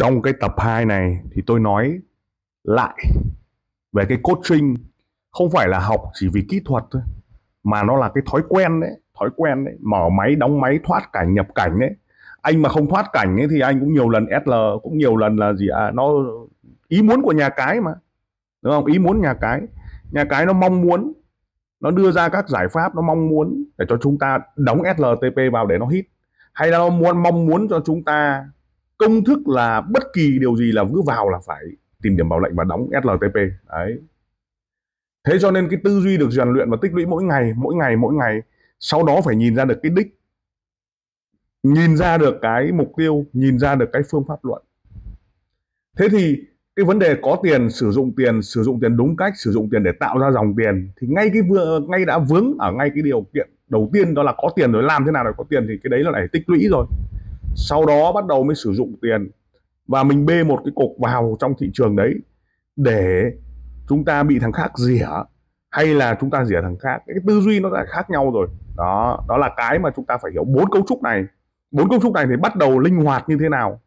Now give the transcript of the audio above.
Trong cái tập 2 này thì tôi nói lại về cái coaching không phải là học chỉ vì kỹ thuật thôi mà nó là cái thói quen đấy, thói quen đấy, mở máy đóng máy thoát cảnh nhập cảnh đấy. Anh mà không thoát cảnh ấy thì anh cũng nhiều lần SL cũng nhiều lần là gì à nó ý muốn của nhà cái mà. Đúng không? Ý muốn nhà cái. Nhà cái nó mong muốn nó đưa ra các giải pháp nó mong muốn để cho chúng ta đóng SLTP vào để nó hit hay là nó muốn mong muốn cho chúng ta công thức là bất kỳ điều gì là cứ vào là phải tìm điểm bảo lệnh và đóng SLTP đấy thế cho nên cái tư duy được rèn luyện và tích lũy mỗi ngày mỗi ngày mỗi ngày sau đó phải nhìn ra được cái đích nhìn ra được cái mục tiêu nhìn ra được cái phương pháp luận thế thì cái vấn đề có tiền sử dụng tiền sử dụng tiền đúng cách sử dụng tiền để tạo ra dòng tiền thì ngay cái vừa ngay đã vướng ở ngay cái điều kiện đầu tiên đó là có tiền rồi làm thế nào để có tiền thì cái đấy là lại tích lũy rồi sau đó bắt đầu mới sử dụng tiền và mình bê một cái cục vào trong thị trường đấy để chúng ta bị thằng khác rỉa hay là chúng ta rỉa thằng khác cái tư duy nó đã khác nhau rồi đó đó là cái mà chúng ta phải hiểu bốn cấu trúc này bốn cấu trúc này thì bắt đầu linh hoạt như thế nào